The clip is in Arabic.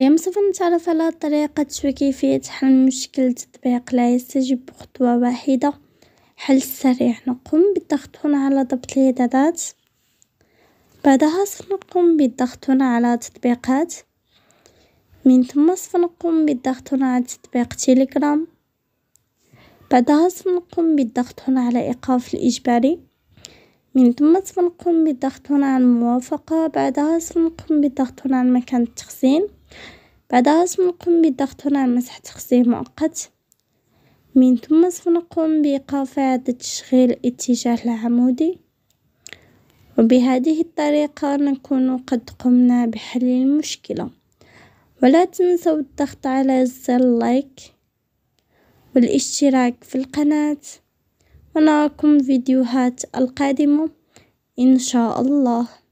هي سوف نتعرف على طريقة كيفية حل مشكل تطبيق لا يستجيب بخطوة واحدة، حل سريع نقوم بالضغط هنا على ضبط الإعدادات، بعدها سنقوم بالضغط هنا على تطبيقات، من ثم سنقوم بالضغط هنا على تطبيق تيليجرام، بعدها سنقوم بالضغط هنا على إيقاف الإجباري، من ثم سنقوم بالضغط هنا على الموافقة، بعدها سنقوم بالضغط هنا على مكان التخزين. بعدها سنقوم بالضغط هنا على مسح تخزين مؤقت من ثم سنقوم بإيقاف إعادة تشغيل الاتجاه العمودي وبهذه الطريقة نكون قد قمنا بحل المشكلة ولا تنسوا الضغط على زر لايك والاشتراك في القناة ونراكم فيديوهات القادمة إن شاء الله